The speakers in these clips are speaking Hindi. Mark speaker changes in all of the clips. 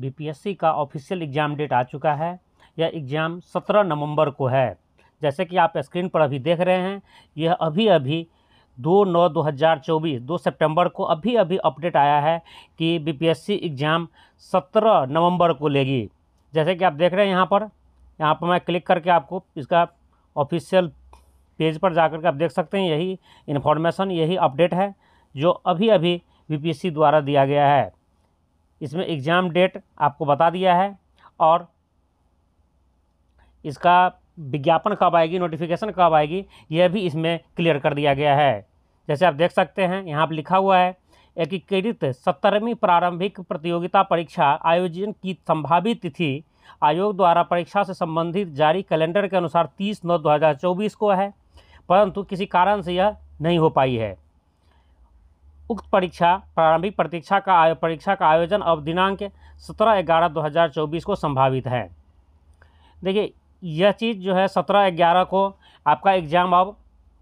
Speaker 1: बीपीएससी का ऑफिशियल एग्ज़ाम डेट आ चुका है यह एग्ज़ाम सत्रह नवंबर को है जैसे कि आप स्क्रीन पर अभी देख रहे हैं यह अभी अभी दो नौ दो हज़ार चौबीस दो सेप्टेम्बर को अभी अभी अपडेट आया है कि बीपीएससी एग्ज़ाम सत्रह नवंबर को लेगी जैसे कि आप देख रहे हैं यहाँ पर यहाँ पर मैं क्लिक करके आपको इसका ऑफिशियल पेज पर जा के आप देख सकते हैं यही इन्फॉर्मेशन यही अपडेट है जो अभी अभी बी द्वारा दिया गया है इसमें एग्ज़ाम डेट आपको बता दिया है और इसका विज्ञापन कब आएगी नोटिफिकेशन कब आएगी यह भी इसमें क्लियर कर दिया गया है जैसे आप देख सकते हैं यहाँ पर लिखा हुआ है एकीकृत सत्तरवीं प्रारंभिक प्रतियोगिता परीक्षा आयोजन की संभावित तिथि आयोग द्वारा परीक्षा से संबंधित जारी कैलेंडर के अनुसार 30 नौ 2024 को है परंतु किसी कारण से यह नहीं हो पाई है उक्त परीक्षा प्रारंभिक प्रतीक्षा का आयो परीक्षा का आयोजन अब दिनांक सत्रह ग्यारह दो हज़ार चौबीस को संभावित है देखिए यह चीज़ जो है सत्रह ग्यारह को आपका एग्ज़ाम अब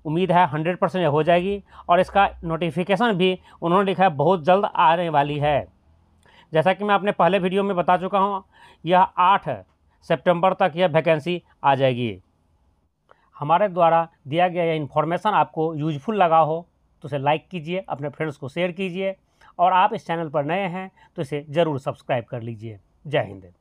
Speaker 1: उम्मीद है हंड्रेड परसेंट हो जाएगी और इसका नोटिफिकेशन भी उन्होंने लिखा है बहुत जल्द आने वाली है जैसा कि मैं अपने पहले वीडियो में बता चुका हूँ यह आठ सेप्टेम्बर तक यह वैकेंसी आ जाएगी हमारे द्वारा दिया गया यह इन्फॉर्मेशन आपको यूजफुल लगा हो तो इसे लाइक कीजिए अपने फ्रेंड्स को शेयर कीजिए और आप इस चैनल पर नए हैं तो इसे ज़रूर सब्सक्राइब कर लीजिए जय हिंद